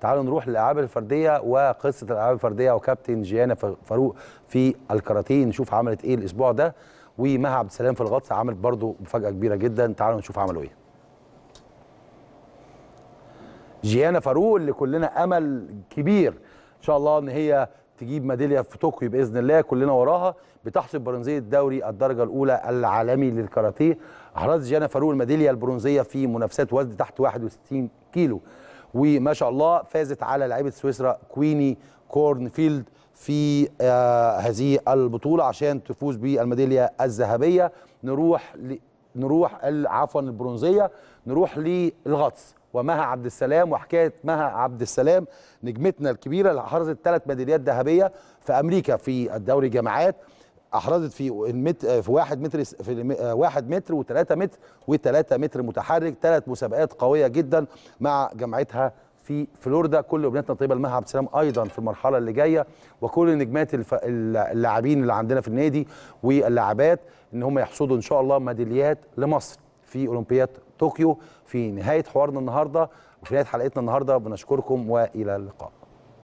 تعالوا نروح للالعاب الفرديه وقصه الالعاب الفرديه وكابتن جيانا فاروق في الكاراتيه نشوف عملت ايه الاسبوع ده ومها عبد السلام في الغطس عملت برضو مفاجاه كبيره جدا تعالوا نشوف عملوا ايه جيانا فاروق اللي كلنا امل كبير ان شاء الله ان هي تجيب ميداليا في طوكيو باذن الله كلنا وراها بتحصد برونزيه دوري الدرجه الاولى العالمي للكاراتيه احرزت جيانا فاروق الميداليه البرونزيه في منافسات وزن تحت 61 كيلو وما شاء الله فازت على لعيبه سويسرا كويني كورنفيلد في آه هذه البطوله عشان تفوز بالميداليه الذهبيه نروح ل... نروح عفوا البرونزيه نروح للغطس ومها عبد السلام وحكايه مها عبد السلام نجمتنا الكبيره اللي حرزت ثلاث ميداليات ذهبيه في امريكا في الدوري الجامعات احرزت في المت... آه، في 1 متر في 1 آه، متر و3 متر و3 متر متحرك ثلاث مسابقات قويه جدا مع جامعتها في فلوريدا كل ابنتنا طيبه المها عبد السلام ايضا في المرحله اللي جايه وكل نجمات الف... اللاعبين اللي عندنا في النادي واللاعبات ان هم يحصدوا ان شاء الله ميداليات لمصر في اولمبياد طوكيو في نهايه حوارنا النهارده وفي نهايه حلقتنا النهارده بنشكركم والى اللقاء